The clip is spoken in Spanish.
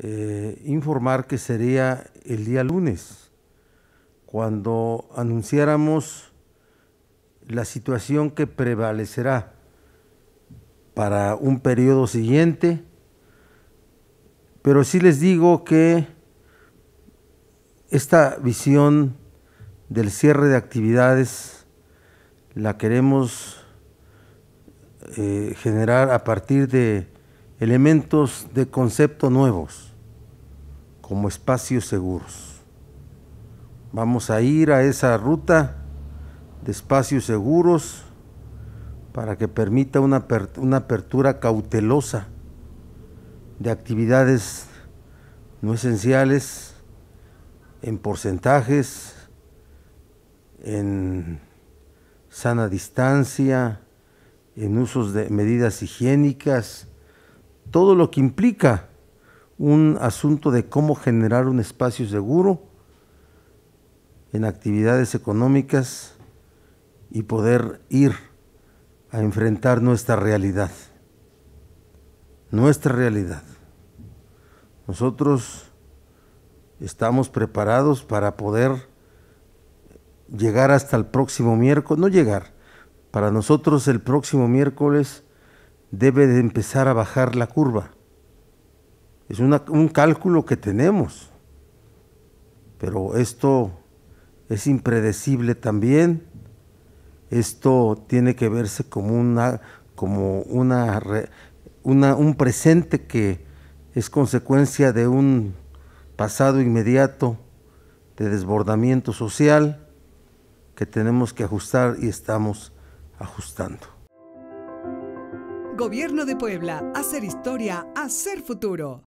Eh, informar que sería el día lunes, cuando anunciáramos la situación que prevalecerá para un periodo siguiente, pero sí les digo que esta visión del cierre de actividades la queremos eh, generar a partir de elementos de concepto nuevos, como espacios seguros. Vamos a ir a esa ruta de espacios seguros para que permita una, apertura cautelosa de actividades no esenciales en porcentajes, en sana distancia, en usos de medidas higiénicas, todo lo que implica un asunto de cómo generar un espacio seguro en actividades económicas y poder ir a enfrentar nuestra realidad. Nuestra realidad. Nosotros estamos preparados para poder llegar hasta el próximo miércoles, no llegar, para nosotros el próximo miércoles debe de empezar a bajar la curva. Es un cálculo que tenemos, pero esto es impredecible también. Esto tiene que verse como una, como una, un presente que es consecuencia de un pasado inmediato de desbordamiento social que tenemos que ajustar y estamos ajustando. Gobierno de Puebla. Hacer historia, hacer futuro.